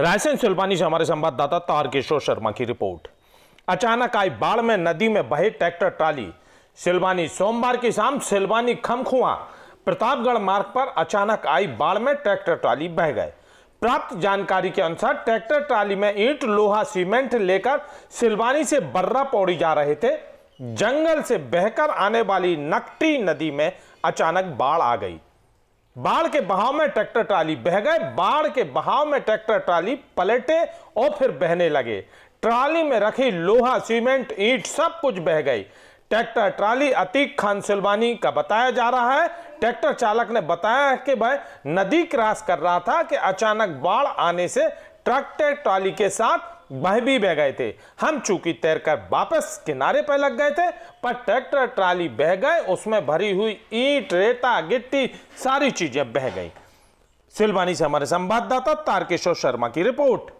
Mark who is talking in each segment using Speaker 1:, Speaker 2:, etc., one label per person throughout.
Speaker 1: रायसेन सुलपानी से हमारे संवाददाता तारकिशोर शर्मा की रिपोर्ट अचानक आई बाढ़ में नदी में बहे ट्रैक्टर ट्राली सिलवानी सोमवार की शाम सिलवानी खमखुआ प्रतापगढ़ मार्ग पर अचानक आई बाढ़ में ट्रैक्टर ट्राली बह गए प्राप्त जानकारी के अनुसार ट्रैक्टर ट्राली में ईंट लोहा सीमेंट लेकर सिलवानी से बर्रा पौड़ी जा रहे थे जंगल से बहकर आने वाली नकटी नदी में अचानक बाढ़ आ गई बाढ़ के बहाव में ट्रैक्टर ट्राली बह गए बाढ़ के बहाव में ट्रैक्टर ट्राली पलटे और फिर बहने लगे ट्राली में रखी लोहा सीमेंट ईट सब कुछ बह गई ट्रैक्टर ट्राली अतीक खान सिलवानी का बताया जा रहा है ट्रैक्टर चालक ने बताया कि वह नदी क्रॉस कर रहा था कि अचानक बाढ़ आने से ट्रैक्टर ट्राली के साथ वह भी बह गए थे हम चूंकि तैरकर वापस किनारे पर लग गए थे पर ट्रैक्टर ट्राली बह गए उसमें भरी हुई ईट रेता गिट्टी सारी चीजें बह गई सिलवानी से हमारे संवाददाता तारकिशोर शर्मा की रिपोर्ट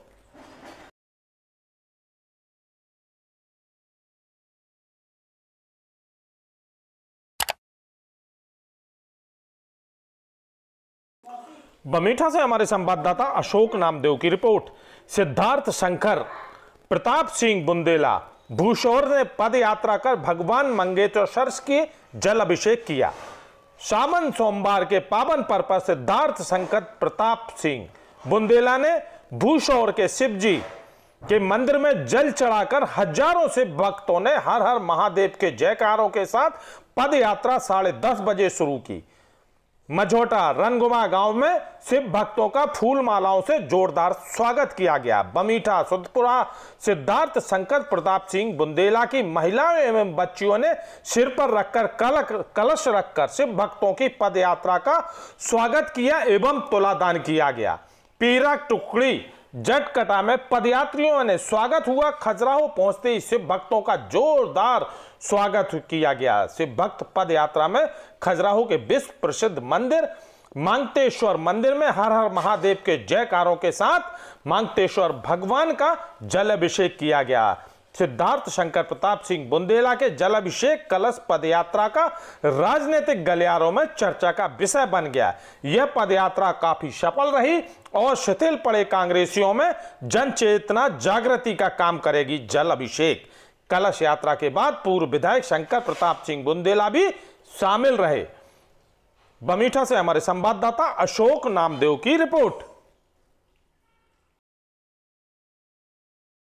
Speaker 1: बमेठा से हमारे संवाददाता अशोक नामदेव की रिपोर्ट सिद्धार्थ शंकर प्रताप सिंह बुंदेला भूशोर ने पद यात्रा कर भगवान मंगेश्वर के जल अभिषेक किया सावन सोमवार के पावन पर्व पर सिद्धार्थ शंकर प्रताप सिंह बुंदेला ने भूशोर के शिवजी के मंदिर में जल चढ़ाकर हजारों से भक्तों ने हर हर महादेव के जयकारों के साथ पद यात्रा साढ़े दस बजे शुरू की मझोटा रनगुमा गांव में शिव भक्तों का फूल मालाओं से जोरदार स्वागत किया गया बमीठा सुदपुरा सिद्धार्थ शंकर प्रताप सिंह बुंदेला की महिलाओं एवं बच्चियों ने सिर पर रखकर कलक कलश रखकर शिव भक्तों की पदयात्रा का स्वागत किया एवं तुलादान किया गया पीरक टुकड़ी जटकटा में पदयात्रियों ने स्वागत हुआ खजुराहो पहुंचते ही शिव भक्तों का जोरदार स्वागत किया गया शिव भक्त पदयात्रा में खजुराहो के विश्व प्रसिद्ध मंदिर मांगतेश्वर मंदिर में हर हर महादेव के जयकारों के साथ मांगतेश्वर भगवान का जल अभिषेक किया गया सिद्धार्थ शंकर प्रताप सिंह बुंदेला के जल अभिषेक कलश पदयात्रा का राजनीतिक गलियारों में चर्चा का विषय बन गया यह पदयात्रा काफी सफल रही और शिथिल पड़े कांग्रेसियों में जन चेतना जागृति का काम करेगी जल अभिषेक कलश यात्रा के बाद पूर्व विधायक शंकर प्रताप सिंह बुंदेला भी शामिल रहे बमीठा से हमारे संवाददाता अशोक नामदेव की रिपोर्ट